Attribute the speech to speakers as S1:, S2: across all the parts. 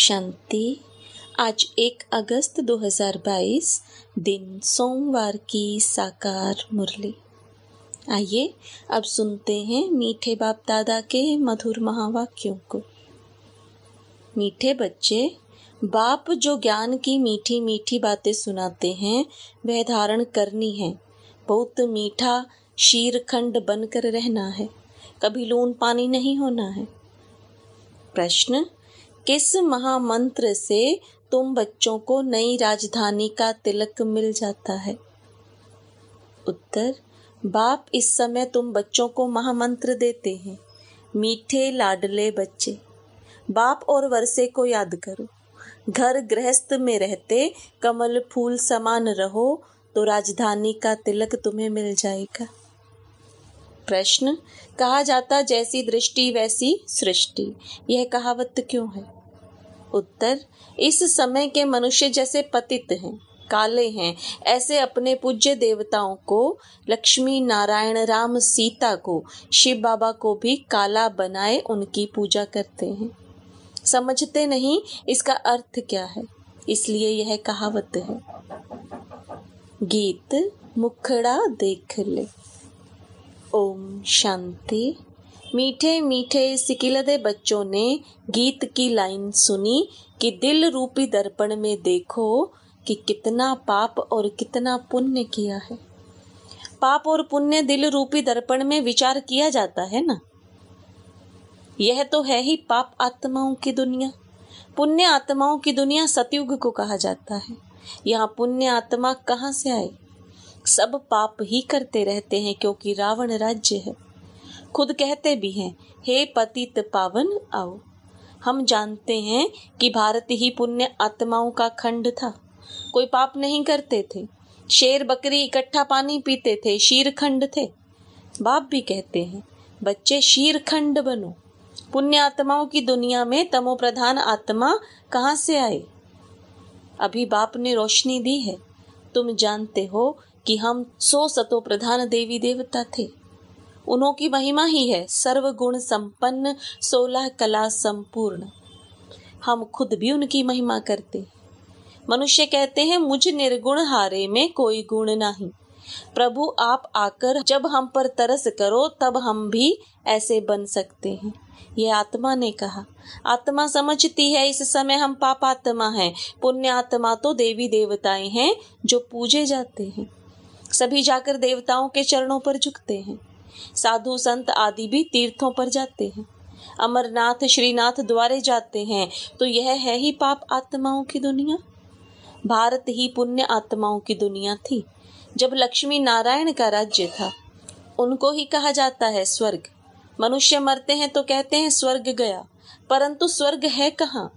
S1: शांति आज एक अगस्त 2022 दिन सोमवार की साकार मुरली आइए अब सुनते हैं मीठे बाप दादा के मधुर महावाक्यों को मीठे बच्चे बाप जो ज्ञान की मीठी मीठी बातें सुनाते हैं वह धारण करनी है बहुत मीठा शीरखंड बनकर रहना है कभी लून पानी नहीं होना है प्रश्न किस महामंत्र से तुम बच्चों को नई राजधानी का तिलक मिल जाता है उत्तर बाप इस समय तुम बच्चों को महामंत्र देते हैं मीठे लाडले बच्चे बाप और वर्षे को याद करो घर गृहस्थ में रहते कमल फूल समान रहो तो राजधानी का तिलक तुम्हें मिल जाएगा प्रश्न कहा जाता जैसी दृष्टि वैसी सृष्टि यह कहावत क्यों है उत्तर इस समय के मनुष्य जैसे पतित हैं काले हैं ऐसे अपने पूज्य देवताओं को लक्ष्मी नारायण राम सीता को शिव बाबा को भी काला बनाए उनकी पूजा करते हैं समझते नहीं इसका अर्थ क्या है इसलिए यह कहावत है गीत मुखड़ा देख ले ओम शांति मीठे मीठे सिकिलदे बच्चों ने गीत की लाइन सुनी कि दिल रूपी दर्पण में देखो कि कितना पाप और कितना पुण्य किया है पाप और पुण्य दिल रूपी दर्पण में विचार किया जाता है ना यह तो है ही पाप आत्माओं की दुनिया पुण्य आत्माओं की दुनिया सतयुग को कहा जाता है यहाँ पुण्य आत्मा कहाँ से आई सब पाप ही करते रहते हैं क्योंकि रावण राज्य है खुद कहते भी हैं हे पतित पावन आओ हम जानते हैं कि भारत ही पुण्य आत्माओं का खंड था कोई पाप नहीं करते थे शेर बकरी इकट्ठा पानी पीते थे शीरखंड थे बाप भी कहते हैं बच्चे शीरखंड बनो पुण्य आत्माओं की दुनिया में तमो प्रधान आत्मा कहाँ से आए अभी बाप ने रोशनी दी है तुम जानते हो कि हम सो सतो प्रधान देवी देवता थे उन्हों की महिमा ही है सर्व गुण संपन्न सोलह कला संपूर्ण हम खुद भी उनकी महिमा करते मनुष्य कहते हैं मुझ निर्गुण हारे में कोई गुण नहीं प्रभु आप आकर जब हम पर तरस करो तब हम भी ऐसे बन सकते हैं ये आत्मा ने कहा आत्मा समझती है इस समय हम पाप आत्मा हैं पुण्य आत्मा तो देवी देवताएं हैं जो पूजे जाते हैं सभी जाकर देवताओं के चरणों पर झुकते हैं साधु संत आदि भी तीर्थों पर जाते हैं अमरनाथ श्रीनाथ द्वारे जाते हैं तो यह है ही पाप आत्माओं की दुनिया भारत ही पुण्य आत्माओं की दुनिया थी जब लक्ष्मी नारायण का राज्य था उनको ही कहा जाता है स्वर्ग मनुष्य मरते हैं तो कहते हैं स्वर्ग गया परंतु स्वर्ग है कहाँ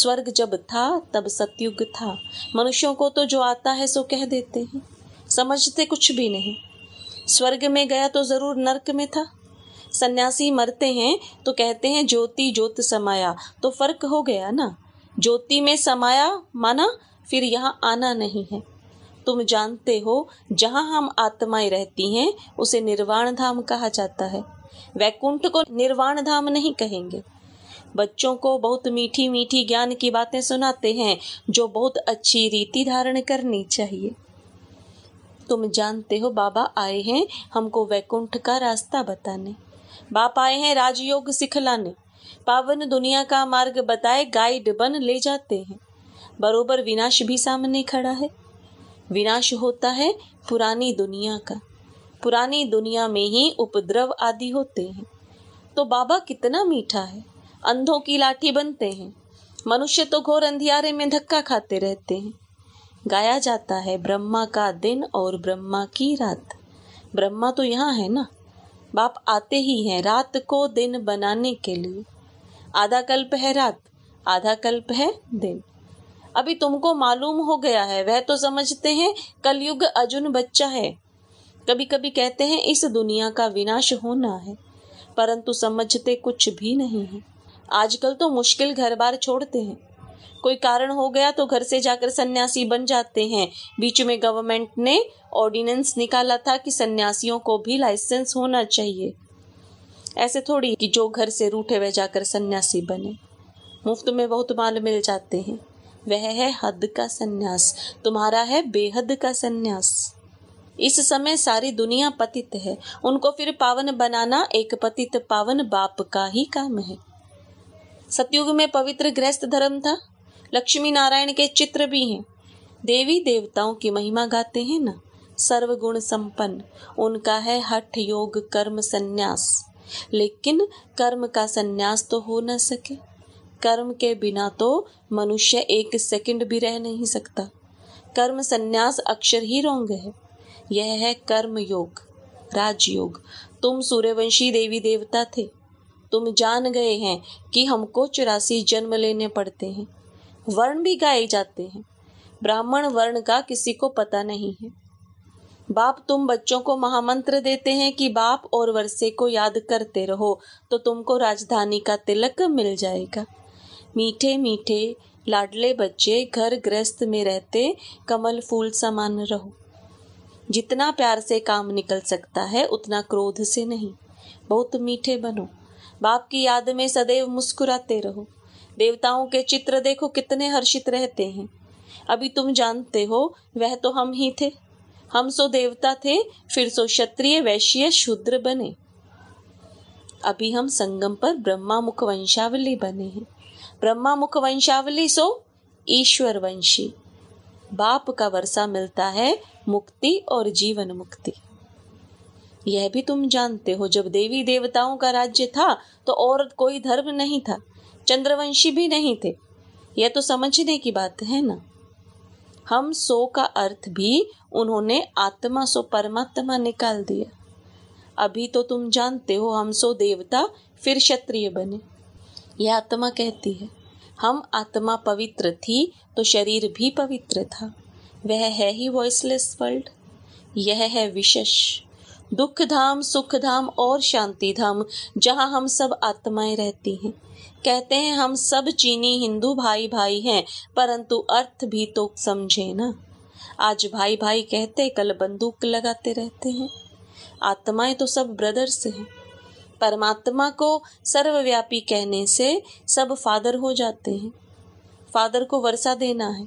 S1: स्वर्ग जब था तब सतयुग था मनुष्यों को तो जो आता है सो कह देते हैं समझते कुछ भी नहीं स्वर्ग में गया तो जरूर नर्क में था सन्यासी मरते हैं तो कहते हैं ज्योति ज्योत समाया तो फर्क हो गया ना ज्योति में समाया माना फिर यहाँ आना नहीं है तुम जानते हो जहाँ हम आत्माएं रहती हैं उसे निर्वाण धाम कहा जाता है वैकुंठ को निर्वाण धाम नहीं कहेंगे बच्चों को बहुत मीठी मीठी ज्ञान की बातें सुनाते हैं जो बहुत अच्छी रीति धारण करनी चाहिए तुम जानते हो बाबा आए हैं हमको वैकुंठ का रास्ता बताने बाप आए हैं राजयोग सिखलाने पावन दुनिया का मार्ग बताए गाइड बन ले जाते हैं बरोबर विनाश भी सामने खड़ा है विनाश होता है पुरानी दुनिया का पुरानी दुनिया में ही उपद्रव आदि होते हैं तो बाबा कितना मीठा है अंधों की लाठी बनते हैं मनुष्य तो घोर अंधियारे में धक्का खाते रहते हैं गाया जाता है ब्रह्मा का दिन और ब्रह्मा की रात ब्रह्मा तो यहाँ है ना बाप आते ही हैं रात को दिन बनाने के लिए आधा कल्प है रात आधा कल्प है दिन अभी तुमको मालूम हो गया है वह तो समझते हैं कलयुग अजुन बच्चा है कभी कभी कहते हैं इस दुनिया का विनाश होना है परंतु समझते कुछ भी नहीं है आजकल तो मुश्किल घर बार छोड़ते हैं कोई कारण हो गया तो घर से जाकर सन्यासी बन जाते हैं बीच में गवर्नमेंट ने ऑर्डिनेंस निकाला था कि सन्यासियों को भी लाइसेंस होना चाहिए ऐसे थोड़ी कि जो घर से रूठे वह जाकर सन्यासी बने मुफ्त में बहुत माल मिल जाते हैं वह है हद का सन्यास तुम्हारा है बेहद का सन्यास इस समय सारी दुनिया पतित है उनको फिर पावन बनाना एक पतित पावन बाप का ही काम है सतयुग में पवित्र गृहस्थ धर्म था लक्ष्मी नारायण के चित्र भी हैं देवी देवताओं की महिमा गाते हैं ना सर्वगुण संपन्न उनका है हठ योग कर्म संन्यास लेकिन कर्म का संन्यास तो हो न सके कर्म के बिना तो मनुष्य एक सेकंड भी रह नहीं सकता कर्म संन्यास अक्षर ही रोंग है यह है कर्म योग राजयोग तुम सूर्यवंशी देवी देवता थे तुम जान गए हैं कि हमको चौरासी जन्म लेने पड़ते हैं वर्ण भी गाए जाते हैं ब्राह्मण वर्ण का किसी को पता नहीं है बाप तुम बच्चों को महामंत्र देते हैं कि बाप और वर्षे को याद करते रहो तो तुमको राजधानी का तिलक मिल जाएगा मीठे मीठे लाडले बच्चे घर ग्रस्त में रहते कमल फूल समान रहो जितना प्यार से काम निकल सकता है उतना क्रोध से नहीं बहुत मीठे बनो बाप की याद में सदैव मुस्कुराते रहो देवताओं के चित्र देखो कितने हर्षित रहते हैं अभी तुम जानते हो वह तो हम ही थे हम सो देवता थे फिर सो क्षत्रिय वैश्य शूद्र बने अभी हम संगम पर ब्रह्मा मुख वंशावली बने हैं ब्रह्मा मुख वंशावली सो ईश्वर वंशी बाप का वर्षा मिलता है मुक्ति और जीवन मुक्ति यह भी तुम जानते हो जब देवी देवताओं का राज्य था तो और कोई धर्म नहीं था चंद्रवंशी भी नहीं थे यह तो समझने की बात है ना हम सो का अर्थ भी उन्होंने आत्मा सो परमात्मा निकाल दिया अभी तो तुम जानते हो हम सो देवता फिर क्षत्रिय बने यह आत्मा कहती है हम आत्मा पवित्र थी तो शरीर भी पवित्र था वह है ही वॉइसलेस वर्ल्ड यह है विशेष दुख धाम सुख धाम और शांति धाम जहाँ हम सब आत्माएं रहती हैं कहते हैं हम सब चीनी हिंदू भाई भाई हैं परंतु अर्थ भी तो समझे ना आज भाई भाई कहते कल बंदूक लगाते रहते हैं आत्माएं तो सब ब्रदर्स हैं परमात्मा को सर्वव्यापी कहने से सब फादर हो जाते हैं फादर को वर्षा देना है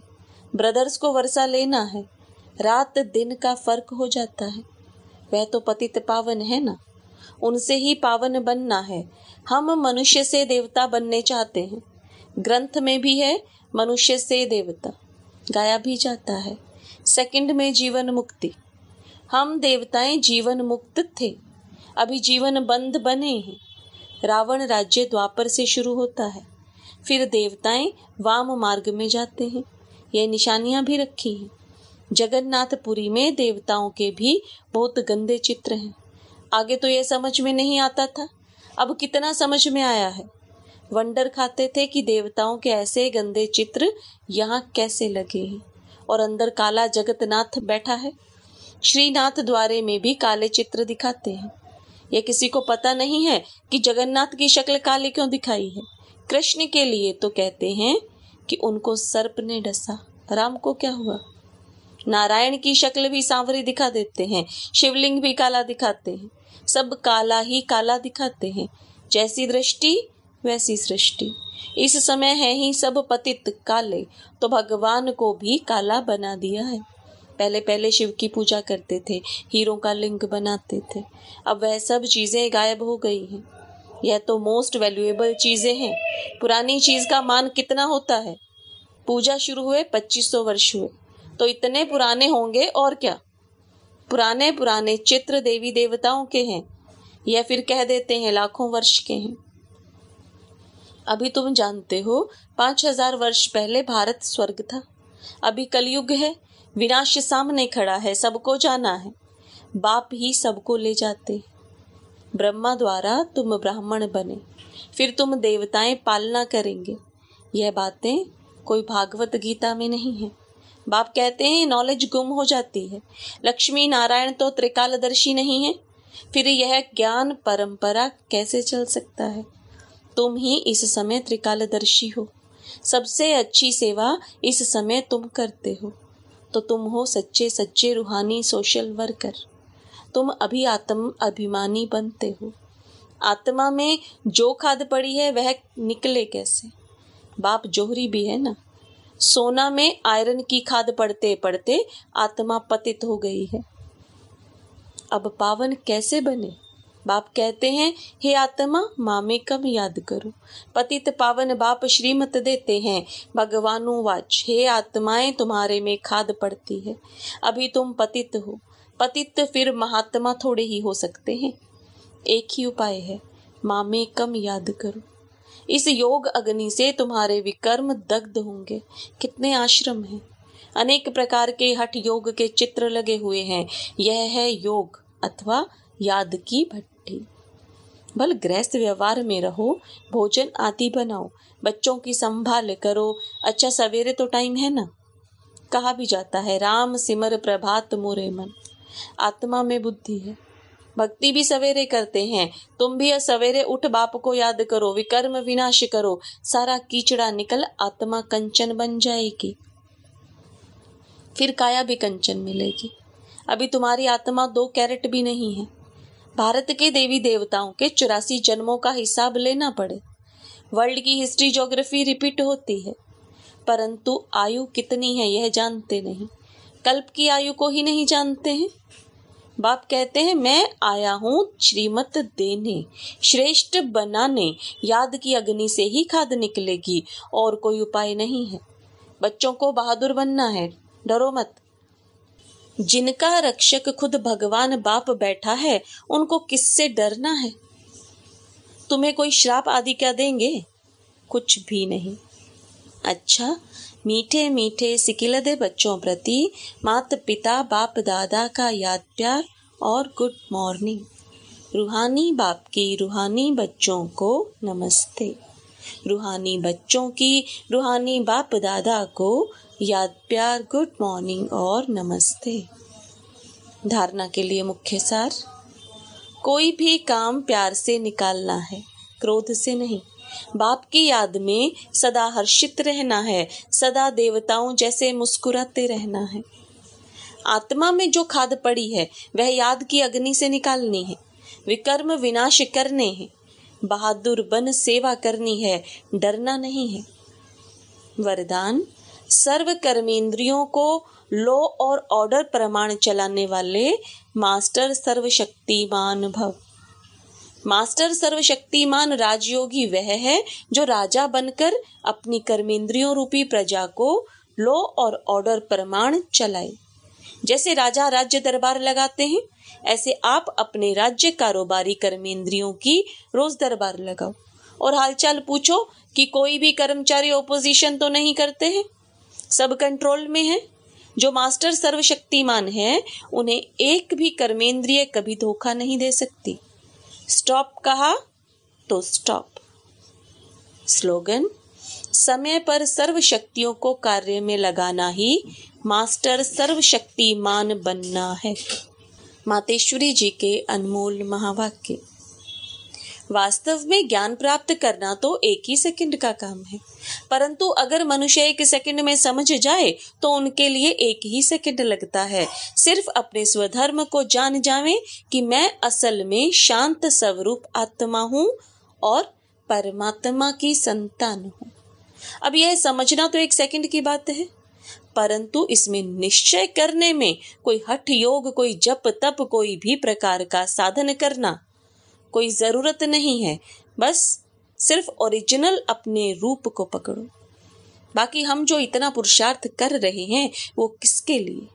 S1: ब्रदर्स को वर्षा लेना है रात दिन का फर्क हो जाता है वह तो पतित पावन है ना उनसे ही पावन बनना है हम मनुष्य से देवता बनने चाहते हैं ग्रंथ में भी है मनुष्य से देवता गाया भी जाता है सेकंड में जीवन मुक्ति हम देवताएं जीवन मुक्त थे अभी जीवन बंद बने हैं रावण राज्य द्वापर से शुरू होता है फिर देवताएं वाम मार्ग में जाते हैं यह निशानियां भी रखी हैं जगन्नाथपुरी में देवताओं के भी बहुत गंदे चित्र हैं आगे तो यह समझ में नहीं आता था अब कितना समझ में आया है वंडर खाते थे कि देवताओं के ऐसे गंदे चित्र यहाँ कैसे लगे हैं और अंदर काला जगतनाथ बैठा है श्रीनाथ द्वारे में भी काले चित्र दिखाते हैं यह किसी को पता नहीं है कि जगन्नाथ की शक्ल काली क्यों दिखाई है कृष्ण के लिए तो कहते हैं कि उनको सर्प ने डसा राम को क्या हुआ नारायण की शक्ल भी सांवरी दिखा देते हैं शिवलिंग भी काला दिखाते हैं सब काला ही काला दिखाते हैं जैसी दृष्टि वैसी सृष्टि इस समय है ही सब पतित काले तो भगवान को भी काला बना दिया है पहले पहले शिव की पूजा करते थे हीरो का लिंग बनाते थे अब वह सब चीज़ें गायब हो गई हैं यह तो मोस्ट वैल्यूएबल चीज़ें हैं पुरानी चीज़ का मान कितना होता है पूजा शुरू हुए 2500 वर्ष हुए तो इतने पुराने होंगे और क्या पुराने पुराने चित्र देवी देवताओं के हैं या फिर कह देते हैं लाखों वर्ष के हैं अभी तुम जानते हो पांच हजार वर्ष पहले भारत स्वर्ग था अभी कलयुग है विनाश सामने खड़ा है सबको जाना है बाप ही सबको ले जाते ब्रह्मा द्वारा तुम ब्राह्मण बने फिर तुम देवताएं पालना करेंगे यह बातें कोई भागवत गीता में नहीं है बाप कहते हैं नॉलेज गुम हो जाती है लक्ष्मी नारायण तो त्रिकालदर्शी नहीं है फिर यह ज्ञान परंपरा कैसे चल सकता है तुम ही इस समय त्रिकालदर्शी हो सबसे अच्छी सेवा इस समय तुम करते हो तो तुम हो सच्चे सच्चे रूहानी सोशल वर्कर तुम अभी आत्म अभिमानी बनते हो आत्मा में जो खाद पड़ी है वह निकले कैसे बाप जोहरी भी है ना सोना में आयरन की खाद पड़ते पड़ते आत्मा पतित हो गई है अब पावन कैसे बने बाप कहते हैं हे आत्मा मामे कब कम याद करो पतित पावन बाप श्रीमत देते हैं वाच हे आत्माएं तुम्हारे में खाद पड़ती है अभी तुम पतित हो पतित फिर महात्मा थोड़े ही हो सकते हैं एक ही उपाय है मामे कम याद करो इस योग अग्नि से तुम्हारे विकर्म दग्ध होंगे कितने आश्रम हैं अनेक प्रकार के हठ योग के चित्र लगे हुए हैं यह है योग अथवा याद की भट्टी बल गृहस्थ व्यवहार में रहो भोजन आदि बनाओ बच्चों की संभाल करो अच्छा सवेरे तो टाइम है ना कहा भी जाता है राम सिमर प्रभात मोरे मन आत्मा में बुद्धि है भक्ति भी सवेरे करते हैं तुम भी सवेरे उठ बाप को याद करो विकर्म विनाश करो सारा कीचड़ा निकल आत्मा कंचन बन जाएगी फिर काया भी कंचन मिलेगी अभी तुम्हारी आत्मा दो कैरेट भी नहीं है भारत के देवी देवताओं के चौरासी जन्मों का हिसाब लेना पड़े वर्ल्ड की हिस्ट्री ज्योग्राफी रिपीट होती है परंतु आयु कितनी है यह जानते नहीं कल्प की आयु को ही नहीं जानते हैं बाप कहते हैं मैं आया हूँ श्रीमत देने श्रेष्ठ बनाने याद की अग्नि से ही खाद निकलेगी और कोई उपाय नहीं है बच्चों को बहादुर बनना है डरो मत जिनका रक्षक खुद भगवान बाप बैठा है उनको किससे डरना है तुम्हें कोई श्राप आदि क्या देंगे कुछ भी नहीं अच्छा मीठे मीठे सिकिलदे बच्चों प्रति माता पिता बाप दादा का याद प्यार और गुड मॉर्निंग रूहानी बाप की रूहानी बच्चों को नमस्ते रूहानी बच्चों की रूहानी बाप दादा को याद प्यार गुड मॉर्निंग और नमस्ते धारणा के लिए मुख्य सार कोई भी काम प्यार से निकालना है क्रोध से नहीं बाप की याद में सदा हर्षित रहना है सदा देवताओं जैसे मुस्कुराते रहना है आत्मा में जो खाद पड़ी है वह याद की अग्नि से निकालनी है विकर्म विनाश करने हैं बहादुर बन सेवा करनी है डरना नहीं है वरदान सर्व कर्मेंद्रियों को लॉ और ऑर्डर प्रमाण चलाने वाले मास्टर सर्वशक्तिमान भव मास्टर सर्वशक्तिमान राजयोगी वह है जो राजा बनकर अपनी कर्मेंद्रियों रूपी प्रजा को लो और ऑर्डर प्रमाण चलाए जैसे राजा राज्य दरबार लगाते हैं ऐसे आप अपने राज्य कारोबारी कर्मेंद्रियों की रोज दरबार लगाओ और हालचाल पूछो कि कोई भी कर्मचारी ओपोजिशन तो नहीं करते हैं सब कंट्रोल में है जो मास्टर सर्वशक्तिमान है उन्हें एक भी कर्मेंद्रिय कभी धोखा नहीं दे सकती स्टॉप कहा तो स्टॉप स्लोगन समय पर सर्व शक्तियों को कार्य में लगाना ही मास्टर सर्वशक्तिमान बनना है मातेश्वरी जी के अनमोल महावाक्य वास्तव में ज्ञान प्राप्त करना तो एक ही सेकंड का काम है परंतु अगर मनुष्य एक सेकंड में समझ जाए तो उनके लिए एक ही सेकंड लगता है सिर्फ अपने स्वधर्म को जान जावे कि मैं असल में शांत स्वरूप आत्मा हूँ और परमात्मा की संतान हूँ अब यह समझना तो एक सेकंड की बात है परंतु इसमें निश्चय करने में कोई हठ योग कोई जप तप कोई भी प्रकार का साधन करना कोई ज़रूरत नहीं है बस सिर्फ ओरिजिनल अपने रूप को पकड़ो बाकी हम जो इतना पुरुषार्थ कर रहे हैं वो किसके लिए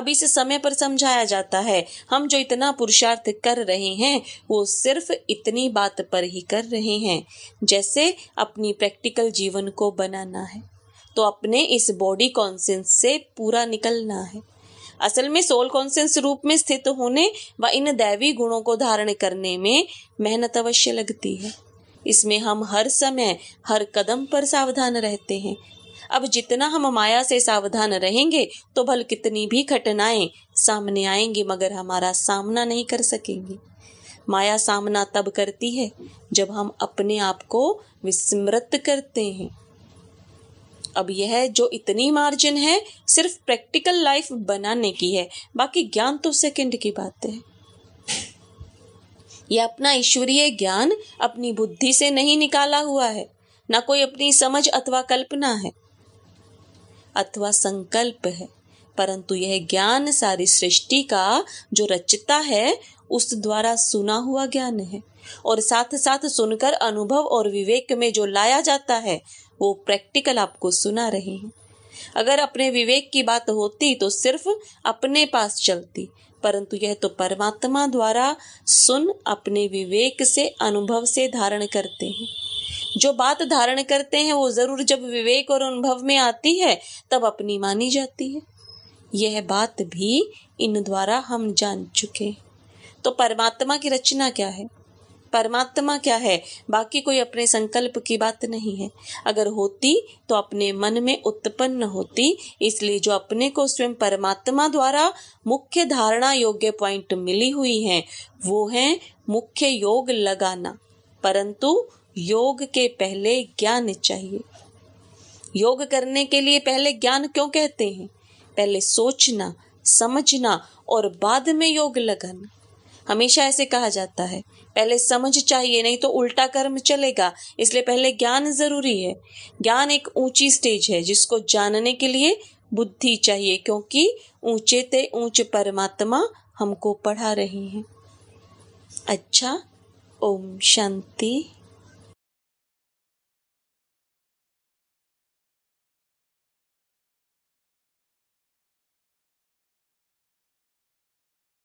S1: अब इस समय पर समझाया जाता है हम जो इतना पुरुषार्थ कर रहे हैं वो सिर्फ इतनी बात पर ही कर रहे हैं जैसे अपनी प्रैक्टिकल जीवन को बनाना है तो अपने इस बॉडी कॉन्सेंस से पूरा निकलना है असल में सोल कॉन्सेंस रूप में स्थित होने व इन दैवी गुणों को धारण करने में मेहनत अवश्य लगती है इसमें हम हर समय हर कदम पर सावधान रहते हैं अब जितना हम माया से सावधान रहेंगे तो भल कितनी भी घटनाएं सामने आएंगी मगर हमारा सामना नहीं कर सकेंगे माया सामना तब करती है जब हम अपने आप को विस्मृत करते हैं अब यह जो इतनी मार्जिन है सिर्फ प्रैक्टिकल लाइफ बनाने की है बाकी ज्ञान तो सेकंड की बात है यह अपना ईश्वरीय ज्ञान अपनी बुद्धि से नहीं निकाला हुआ है ना कोई अपनी समझ अथवा कल्पना है अथवा संकल्प है परंतु यह ज्ञान सारी सृष्टि का जो रचता है उस द्वारा सुना हुआ ज्ञान है और साथ साथ सुनकर अनुभव और विवेक में जो लाया जाता है वो प्रैक्टिकल आपको सुना रहे हैं अगर अपने विवेक की बात होती तो सिर्फ अपने पास चलती परंतु यह तो परमात्मा द्वारा सुन अपने विवेक से अनुभव से धारण करते हैं जो बात धारण करते हैं वो जरूर जब विवेक और अनुभव में आती है तब अपनी मानी जाती है यह बात भी इन द्वारा हम जान चुके तो परमात्मा की रचना क्या है परमात्मा क्या है बाकी कोई अपने संकल्प की बात नहीं है अगर होती तो अपने मन में उत्पन्न होती इसलिए जो अपने को स्वयं परमात्मा द्वारा मुख्य धारणा योग्य पॉइंट मिली हुई है वो है मुख्य योग लगाना परंतु योग के पहले ज्ञान चाहिए योग करने के लिए पहले ज्ञान क्यों कहते हैं पहले सोचना समझना और बाद में योग लगाना हमेशा ऐसे कहा जाता है पहले समझ चाहिए नहीं तो उल्टा कर्म चलेगा इसलिए पहले ज्ञान जरूरी है ज्ञान एक ऊंची स्टेज है जिसको जानने के लिए बुद्धि चाहिए क्योंकि ऊंचे ते ऊंचे परमात्मा हमको पढ़ा रही हैं अच्छा ओम शांति